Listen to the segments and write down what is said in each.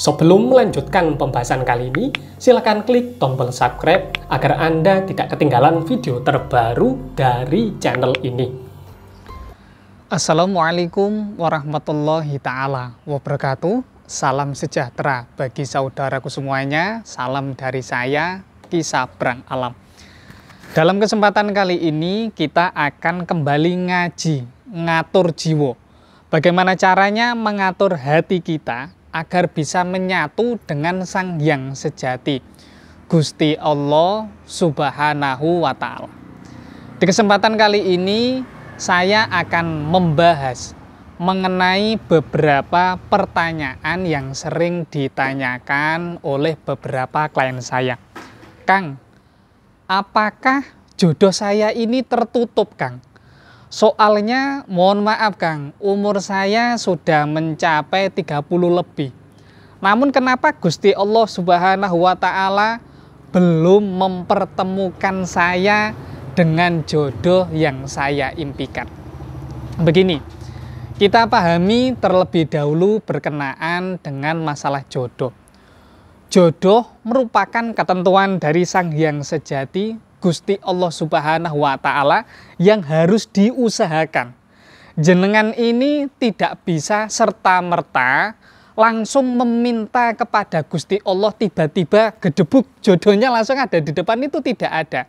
Sebelum melanjutkan pembahasan kali ini, silakan klik tombol subscribe agar Anda tidak ketinggalan video terbaru dari channel ini. Assalamualaikum warahmatullahi ta'ala wabarakatuh. Salam sejahtera bagi saudaraku semuanya. Salam dari saya, Kisah Berang Alam. Dalam kesempatan kali ini, kita akan kembali ngaji, ngatur jiwa. Bagaimana caranya mengatur hati kita agar bisa menyatu dengan Sang Yang Sejati, Gusti Allah Subhanahu wa Ta'ala. Di kesempatan kali ini, saya akan membahas mengenai beberapa pertanyaan yang sering ditanyakan oleh beberapa klien saya. Kang, apakah jodoh saya ini tertutup, Kang? Soalnya mohon maaf Kang, umur saya sudah mencapai 30 lebih. Namun kenapa Gusti Allah Subhanahu wa taala belum mempertemukan saya dengan jodoh yang saya impikan? Begini, kita pahami terlebih dahulu berkenaan dengan masalah jodoh. Jodoh merupakan ketentuan dari Sang Hyang Sejati Gusti Allah Subhanahu wa taala yang harus diusahakan. Jenengan ini tidak bisa serta-merta langsung meminta kepada Gusti Allah tiba-tiba gedebuk jodohnya langsung ada di depan itu tidak ada.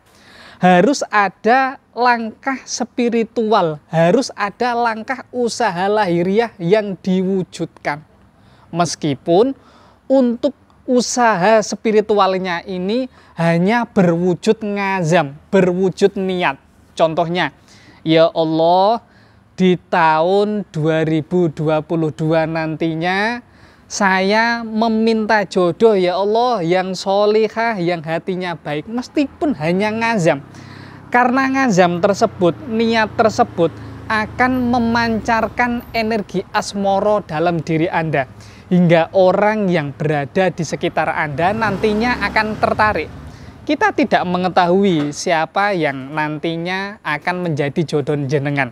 Harus ada langkah spiritual, harus ada langkah usaha lahiriah yang diwujudkan. Meskipun untuk usaha spiritualnya ini hanya berwujud ngazam, berwujud niat. Contohnya, ya Allah, di tahun 2022 nantinya saya meminta jodoh ya Allah yang solihah, yang hatinya baik, meskipun hanya ngazam. Karena ngazam tersebut, niat tersebut akan memancarkan energi asmoro dalam diri Anda hingga orang yang berada di sekitar Anda nantinya akan tertarik. Kita tidak mengetahui siapa yang nantinya akan menjadi jodoh jenengan.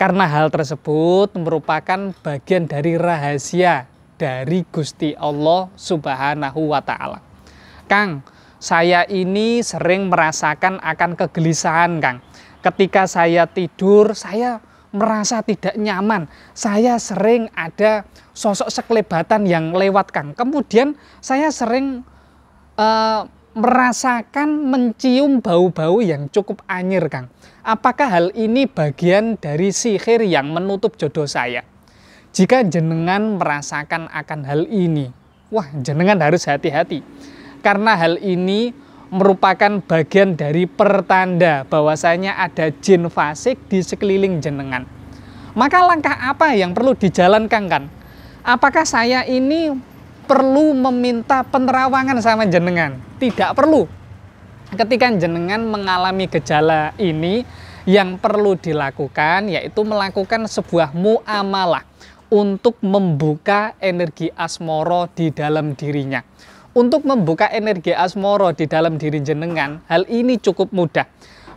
Karena hal tersebut merupakan bagian dari rahasia dari Gusti Allah Subhanahu wa taala. Kang, saya ini sering merasakan akan kegelisahan, Kang. Ketika saya tidur, saya merasa tidak nyaman. Saya sering ada sosok sekelebatan yang lewat Kang. Kemudian saya sering uh, merasakan mencium bau-bau yang cukup anyir Kang. Apakah hal ini bagian dari sihir yang menutup jodoh saya? Jika jenengan merasakan akan hal ini, wah jenengan harus hati-hati. Karena hal ini merupakan bagian dari pertanda bahwasanya ada jin fasik di sekeliling jenengan. Maka langkah apa yang perlu dijalankan kan? Apakah saya ini perlu meminta penerawangan sama jenengan? Tidak perlu. Ketika jenengan mengalami gejala ini, yang perlu dilakukan yaitu melakukan sebuah muamalah untuk membuka energi asmoro di dalam dirinya untuk membuka energi asmoro di dalam diri jenengan, hal ini cukup mudah.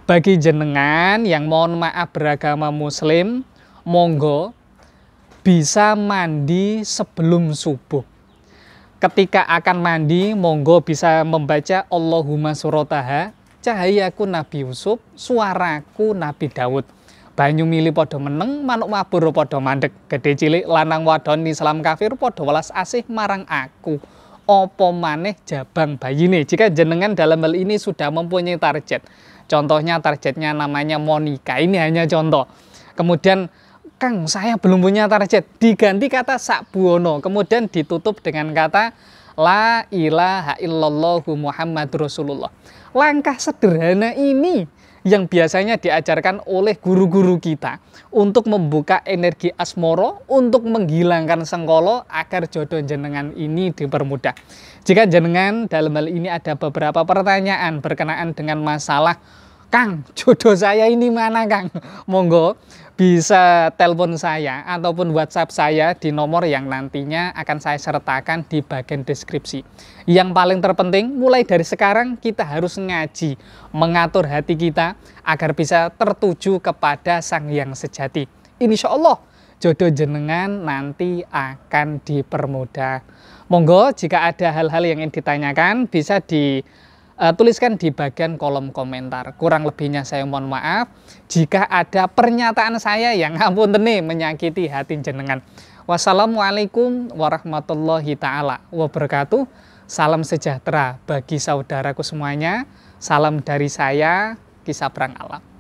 Bagi jenengan yang mohon maaf beragama muslim, monggo bisa mandi sebelum subuh. Ketika akan mandi, monggo bisa membaca Allahumma surataha, cahayaku Nabi Yusuf, suaraku Nabi Daud. Banyu mili podo meneng, manuk mabur podo mandek, gede cilik lanang wadon Islam kafir podo welas asih marang aku opo maneh jabang bayi nih jika jenengan dalam hal ini sudah mempunyai target. Contohnya targetnya namanya Monica, ini hanya contoh. Kemudian Kang, saya belum punya target. Diganti kata sakbuono, kemudian ditutup dengan kata la ilaha illallahu Muhammad Rasulullah. Langkah sederhana ini yang biasanya diajarkan oleh guru-guru kita untuk membuka energi asmoro, untuk menghilangkan sengkolo agar jodoh jenengan ini dipermudah. Jika jenengan dalam hal ini ada beberapa pertanyaan berkenaan dengan masalah Kang, jodoh saya ini mana Kang? Monggo bisa telepon saya ataupun WhatsApp saya di nomor yang nantinya akan saya sertakan di bagian deskripsi. Yang paling terpenting, mulai dari sekarang kita harus ngaji, mengatur hati kita agar bisa tertuju kepada Sang Yang Sejati. Insya Allah, jodoh jenengan nanti akan dipermudah. Monggo, jika ada hal-hal yang ingin ditanyakan, bisa di uh, tuliskan di bagian kolom komentar. Kurang lebihnya saya mohon maaf jika ada pernyataan saya yang ampun teni menyakiti hati jenengan. Wassalamualaikum warahmatullahi taala wabarakatuh. Salam sejahtera bagi saudaraku semuanya. Salam dari saya, Kisah Perang Alam.